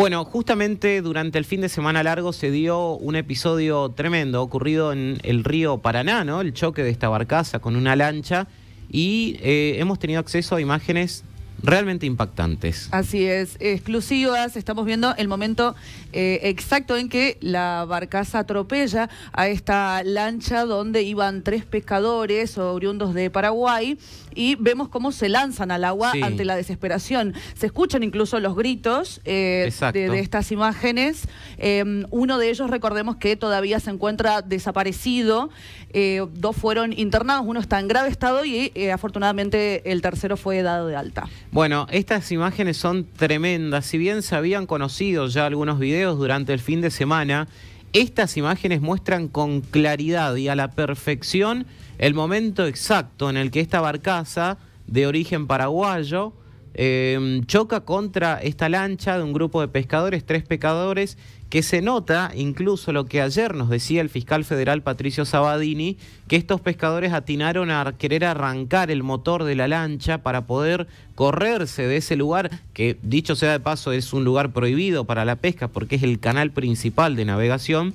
Bueno, justamente durante el fin de semana largo se dio un episodio tremendo ocurrido en el río Paraná, ¿no? El choque de esta barcaza con una lancha y eh, hemos tenido acceso a imágenes realmente impactantes. Así es, exclusivas, estamos viendo el momento eh, exacto en que la barcaza atropella a esta lancha donde iban tres pescadores oriundos de Paraguay y vemos cómo se lanzan al agua ante la desesperación. Se escuchan incluso los gritos eh, de, estas imágenes. Em, uno de ellos, recordemos que todavía se encuentra desaparecido. Eh, dos fueron internados, uno está en grave estado y afortunadamente el tercero fue dado de alta. Bueno, estas imágenes son tremendas. Si bien se habían conocido ya algunos videos durante el fin de semana, estas imágenes muestran con claridad y a la perfección el momento exacto en el que esta barcaza de origen paraguayo Em, choca contra esta lancha de un grupo de pescadores, tres pescadores, que se nota incluso lo que ayer nos decía el fiscal federal Patricio Sabadini, que estos pescadores atinaron a querer arrancar el motor de la lancha para poder correrse de ese lugar, que dicho sea de paso es un lugar prohibido para la pesca porque es el canal principal de navegación.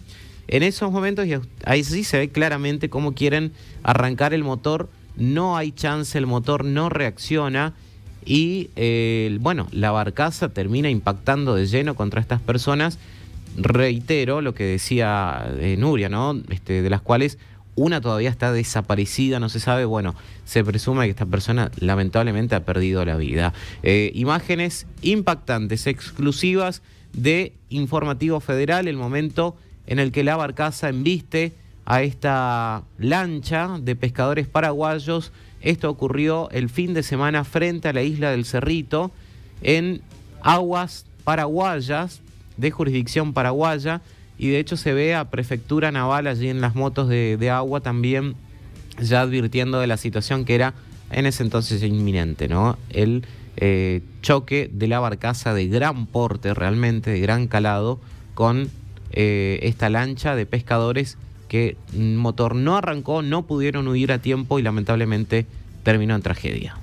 En esos momentos, y ahí sí se ve claramente cómo quieren arrancar el motor, no hay chance, el motor no reacciona y eh, bueno, la barcaza termina impactando de lleno contra estas personas. Reitero lo que decía eh, Nuria, ¿no? Este, de las cuales una todavía está desaparecida, no se sabe. Bueno, se presume que esta persona lamentablemente ha perdido la vida. Eh, imágenes impactantes, exclusivas de Informativo Federal, el momento en el que la barcaza embiste a esta lancha de pescadores paraguayos esto ocurrió el fin de semana frente a la isla del Cerrito, en aguas paraguayas, de jurisdicción paraguaya, y de hecho se ve a Prefectura Naval allí en las motos de, agua también, ya advirtiendo de la situación que era en ese entonces inminente, ¿no? El eh, choque de la barcaza de gran porte, realmente, de gran calado, con eh, esta lancha de pescadores que el motor no arrancó, no pudieron huir a tiempo y lamentablemente terminó en tragedia.